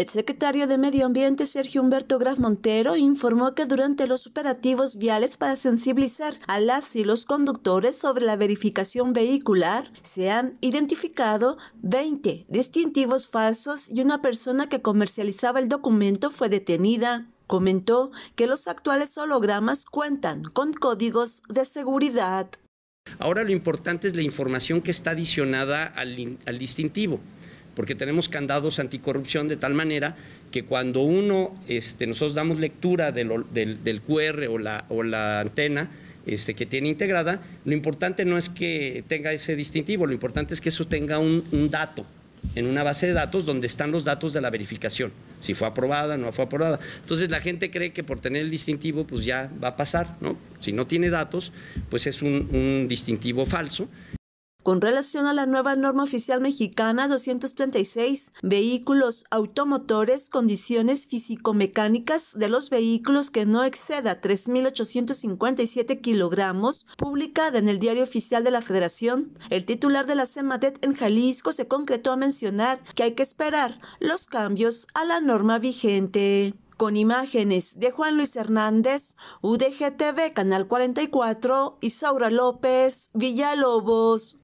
El secretario de Medio Ambiente Sergio Humberto Graf Montero informó que durante los operativos viales para sensibilizar a las y los conductores sobre la verificación vehicular se han identificado 20 distintivos falsos y una persona que comercializaba el documento fue detenida. Comentó que los actuales hologramas cuentan con códigos de seguridad. Ahora lo importante es la información que está adicionada al, al distintivo porque tenemos candados anticorrupción de tal manera que cuando uno, este, nosotros damos lectura del, del, QR o la, o la antena, este, que tiene integrada, lo importante no es que tenga ese distintivo, lo importante es que eso tenga un, dato en una base de datos donde están los datos de la verificación, si fue aprobada, no fue aprobada. Entonces la gente cree que por tener el distintivo pues ya va a pasar, ¿no? Si no tiene datos, pues es un, un distintivo falso. Con relación a la nueva norma oficial mexicana 236, vehículos automotores, condiciones físico-mecánicas de los vehículos que no exceda 3.857 kilogramos, publicada en el Diario Oficial de la Federación, el titular de la CEMADET en Jalisco se concretó a mencionar que hay que esperar los cambios a la norma vigente con imágenes de Juan Luis Hernández, UDGTV Canal 44, Isaura López, Villalobos.